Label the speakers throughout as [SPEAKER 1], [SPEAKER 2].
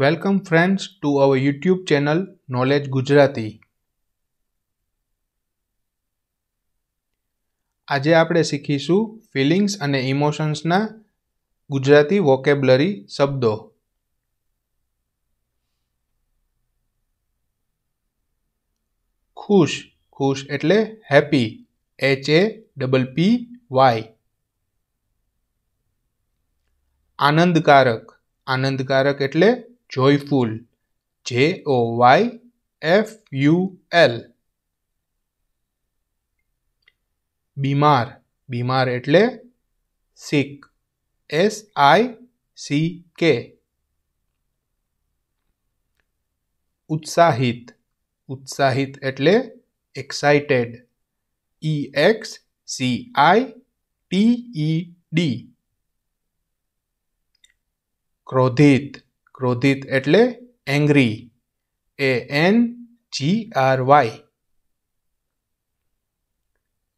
[SPEAKER 1] welcome friends to our YouTube channel knowledge Gujarati આજે આપણે શીખીશું ફિલિંગ્સ અને ઇમોશન્સના ગુજરાતી વોકેબ્લરી શબ્દો ખુશ ખુશ એટલે happy H A double P Y આનંદકારક આનંદકારક એટલે joyful j o y f u l બીમાર બીમાર એટલે sick s i c k ઉત્સાહિત ઉત્સાહિત એટલે excited E X C I T E D ક્રોધિત ક્રોધિત એટલે angry A N G R Y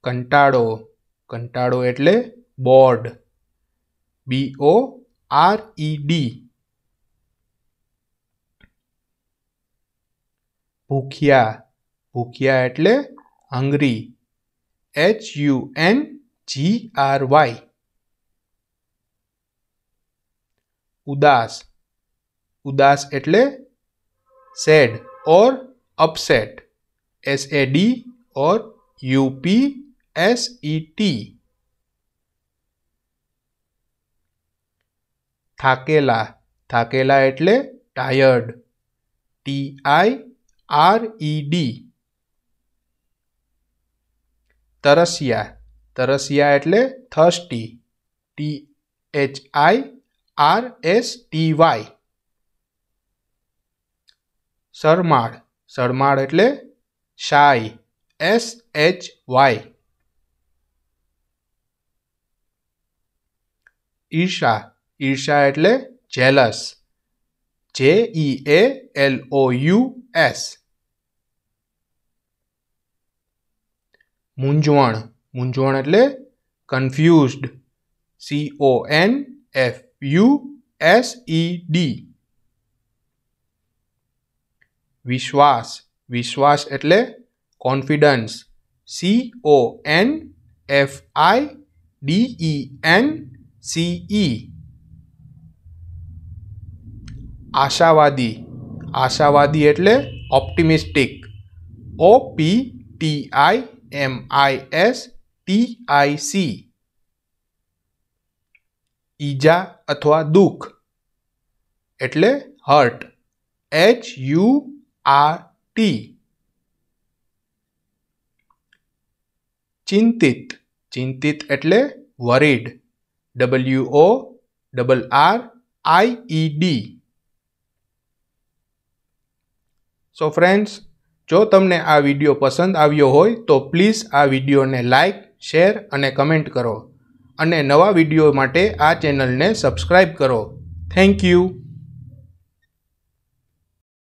[SPEAKER 1] કંટાળો કંટાળો એટલે bored B O R E D ભૂખ્યા ભૂખ્યા એટલે hungry H U N G R Y ઉદાસ ઉદાસ એટલે sad or upset S A D or U P S E T થાકેલા થાકેલા એટલે tired T I R E D તરસિયા તરસિયા એટલે thirsty T H I R S T Y સરમાળ સરમાળ એટલે શાય એસ એચ વાય ઈર્ષા ઈર્ષા એટલે jealous J E A L O U S મૂંઝવણ મૂંઝવણ એટલે confused C O N F U S E D વિશ્વાસ વિશ્વાસ એટલે confidence C O N F I D E N C E આશાવાદી આશાવાદી એટલે optimistic O P T I M I S T I C ઈજા અથવા દુઃખ એટલે hurt H U R T ચિંતિત ચિંતિત એટલે worried W O double R I E D so friends જો તમને આ વિડીયો પસંદ આવ્યો હોય તો પ્લીઝ આ વિડીયોને લાઇક શેર અને કમેન્ટ કરો અને નવા વિડીયો માટે આ ચેનલને સબસ્ક્રાઈબ કરો થેન્ક યુ